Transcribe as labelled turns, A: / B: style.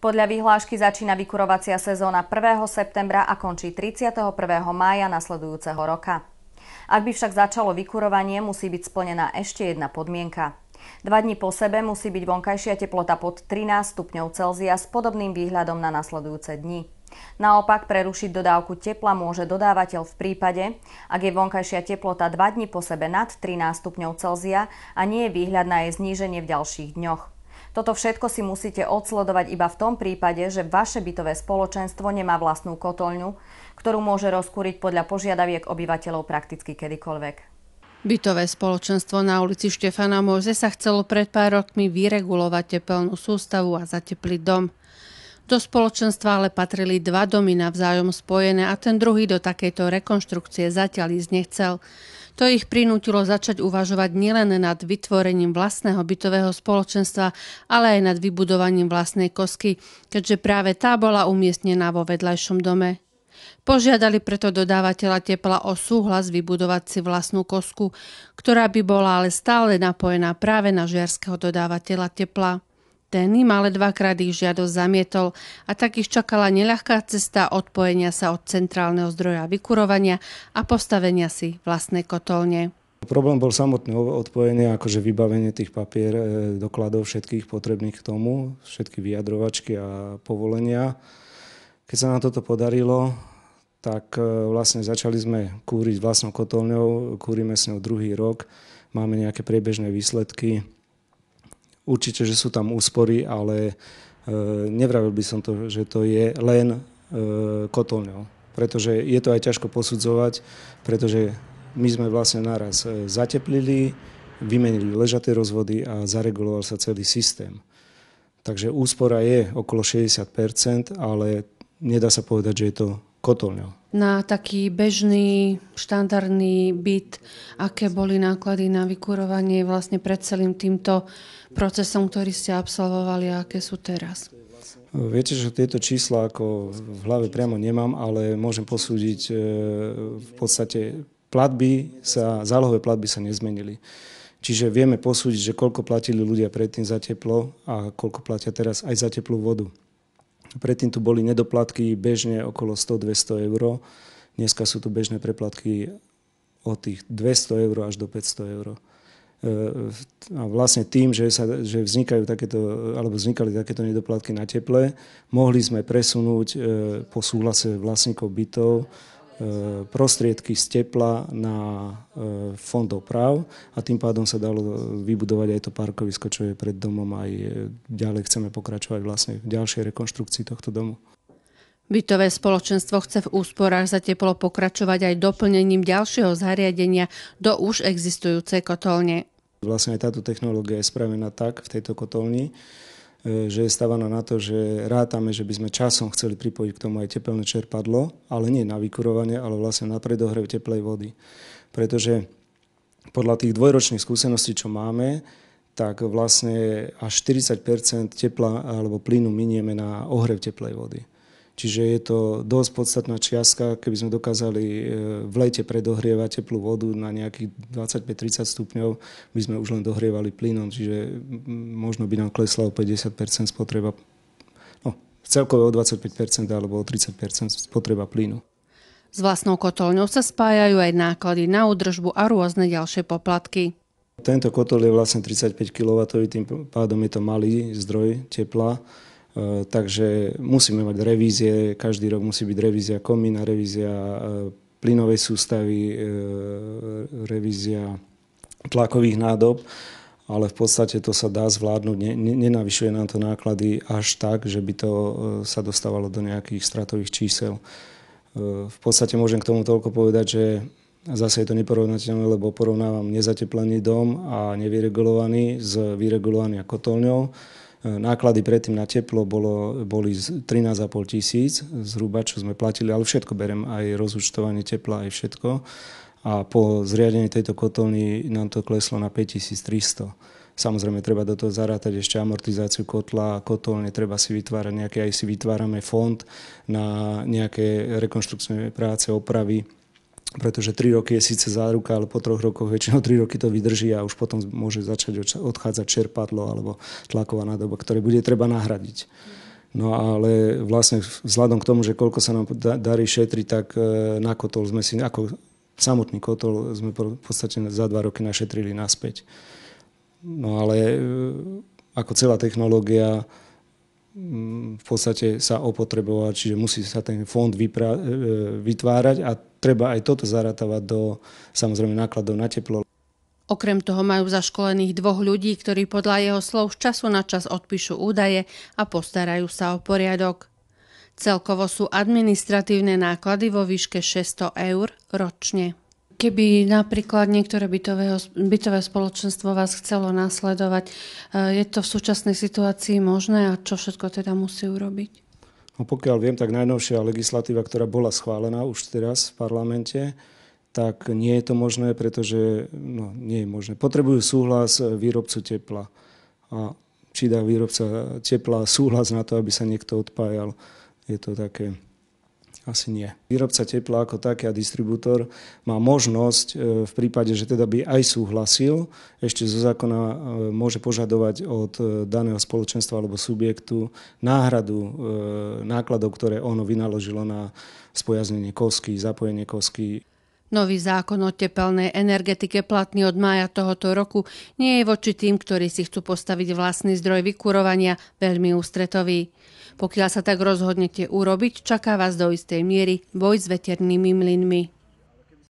A: Podľa vyhlášky začína vykurovacia sezóna 1. septembra a končí 31. mája nasledujúceho roka. Ak by však začalo vykurovanie, musí byť splnená ešte jedna podmienka. Dva dní po sebe musí byť vonkajšia teplota pod 13 stupňov Celzia s podobným výhľadom na nasledujúce dni. Naopak prerušiť dodávku tepla môže dodávateľ v prípade, ak je vonkajšia teplota 2 dní po sebe nad 13 stupňov Celzia a nie je výhľad na jej zníženie v ďalších dňoch. Toto všetko si musíte odsledovať iba v tom prípade, že vaše bytové spoločenstvo nemá vlastnú kotolňu, ktorú môže rozkúriť podľa požiadaviek obyvateľov prakticky kedykoľvek. Bytové spoločenstvo na ulici Štefana Moze sa chcelo pred pár rokmi vyregulovať tepelnú sústavu a zatepliť dom. Do spoločenstva ale patrili dva domy navzájom spojené a ten druhý do takejto rekonštrukcie zatiaľ ísť nechcel. To ich prinútilo začať uvažovať nielen nad vytvorením vlastného bytového spoločenstva, ale aj nad vybudovaním vlastnej kosky, keďže práve tá bola umiestnená vo vedľajšom dome. Požiadali preto dodávateľa tepla o súhlas vybudovať si vlastnú kosku, ktorá by bola ale stále napojená práve na žiarského dodávateľa tepla. Ten im ale dvakrát ich žiadosť zamietol a tak ich čakala neľahká cesta odpojenia sa od centrálneho zdroja vykurovania a postavenia si vlastnej kotolne.
B: Problém bol samotné odpojenie, akože vybavenie tých papier, e, dokladov všetkých potrebných k tomu, všetky vyjadrovačky a povolenia. Keď sa nám toto podarilo, tak e, vlastne začali sme kúriť vlastnou kotolňou, kúrime s ňou druhý rok, máme nejaké priebežné výsledky, Určite, že sú tam úspory, ale e, nevravil by som to, že to je len e, kotolňou. No. Pretože je to aj ťažko posudzovať, pretože my sme vlastne naraz e, zateplili, vymenili ležaté rozvody a zareguloval sa celý systém. Takže úspora je okolo 60%, ale nedá sa povedať, že je to kotolňou
A: na taký bežný, štandardný byt, aké boli náklady na vykurovanie vlastne pred celým týmto procesom, ktorý ste absolvovali a aké sú teraz?
B: Viete, že tieto čísla ako v hlave priamo nemám, ale môžem posúdiť e, v podstate platby sa, zálohové platby sa nezmenili. Čiže vieme posúdiť, že koľko platili ľudia predtým za teplo a koľko platia teraz aj za teplú vodu. Predtým tu boli nedoplatky bežne okolo 100-200 eur. Dneska sú tu bežné preplatky od tých 200 eur až do 500 eur. E, a vlastne tým, že, sa, že vznikajú takéto, alebo vznikali takéto nedoplatky na teple, mohli sme presunúť e, po súhlase vlastníkov bytov E, prostriedky z tepla na e, fond oprav a tým pádom sa dalo vybudovať aj to parkovisko, čo je pred domom aj ďalej chceme pokračovať vlastne v ďalšej rekonštrukcii tohto domu.
A: Bytové spoločenstvo chce v úsporách za teplo pokračovať aj doplnením ďalšieho zariadenia do už existujúcej kotolne.
B: Vlastne aj táto technológia je spravená tak v tejto kotolni, E, že je stavaná na to, že rátame, že by sme časom chceli pripojiť k tomu aj tepelné čerpadlo, ale nie na vykurovanie, ale vlastne na predohrev teplej vody. Pretože podľa tých dvojročných skúseností, čo máme, tak vlastne až 40 tepla alebo plynu minieme na ohrev teplej vody. Čiže je to dosť podstatná čiastka, keby sme dokázali e, v lete predohrievať teplú vodu na nejakých 25-30 stupňov, by sme už len dohrievali plynom, čiže možno by nám klesla o 50 spotreba, no, celkové o 25 alebo o 30 spotreba plynu.
A: S vlastnou kotolňou sa spájajú aj náklady na údržbu a rôzne ďalšie poplatky.
B: Tento kotol je vlastne 35 kW, tým pádom je to malý zdroj tepla E, takže musíme mať revízie, každý rok musí byť revízia komína, revízia e, plynovej sústavy, e, revízia tlakových nádob, ale v podstate to sa dá zvládnuť, nenavyšuje nám to náklady až tak, že by to sa dostávalo do nejakých stratových čísel. V podstate môžem k tomu toľko povedať, že zase je to neporovnateľné, lebo porovnávam nezateplený dom a nevyregulovaný s vyregulovaným a kotolňou E, náklady predtým na teplo bolo, boli 13,5 tisíc zhruba, čo sme platili, ale všetko berem, aj rozúčtovanie tepla, aj všetko. A po zriadení tejto kotolny nám to kleslo na 5300. Samozrejme, treba do toho zarátať ešte amortizáciu kotla a kotolne, treba si vytvárať nejaké, aj si vytvárame fond na nejaké rekonštrukčné práce, opravy, pretože 3 roky je síce záruka, ale po troch rokoch väčšinou 3 roky to vydrží a už potom môže začať odchádzať čerpadlo alebo tlaková nádoba, ktoré bude treba nahradiť. No ale vlastne vzhľadom k tomu, že koľko sa nám darí šetriť, tak e, na kotol sme si, ako samotný kotol sme v podstate za dva roky našetrili naspäť. No ale e, ako celá technológia mm, v podstate sa opotrebovala, čiže musí sa ten fond e, vytvárať a treba aj toto zaratávať do samozrejme nákladov na teplo.
A: Okrem toho majú zaškolených dvoch ľudí, ktorí podľa jeho slov z času na čas odpíšu údaje a postarajú sa o poriadok. Celkovo sú administratívne náklady vo výške 600 eur ročne. Keby napríklad niektoré bytové, bytové spoločenstvo vás chcelo nasledovať, eh, je to v súčasnej situácii možné a čo všetko teda musí urobiť?
B: No pokiaľ viem, tak najnovšia legislatíva, ktorá bola schválená už teraz v parlamente, tak nie je to možné, pretože no, nie je možné. Potrebujú súhlas výrobcu tepla. A či dá výrobca tepla súhlas na to, aby sa niekto odpájal, je to také asi nie. Výrobca tepla ako taký a distribútor má možnosť e, v prípade, že teda by aj súhlasil, ešte zo zákona e, môže požadovať od e, daného spoločenstva alebo subjektu náhradu nákladov, ktoré ono vynaložilo na spojaznenie kosky, zapojenie kosky.
A: Nový zákon o tepelnej energetike platný od mája tohoto roku nie je voči tým, ktorí si chcú postaviť vlastný zdroj vykurovania, veľmi ústretový. Pokiaľ sa tak rozhodnete urobiť, čaká vás do istej miery boj s veternými mlynmi.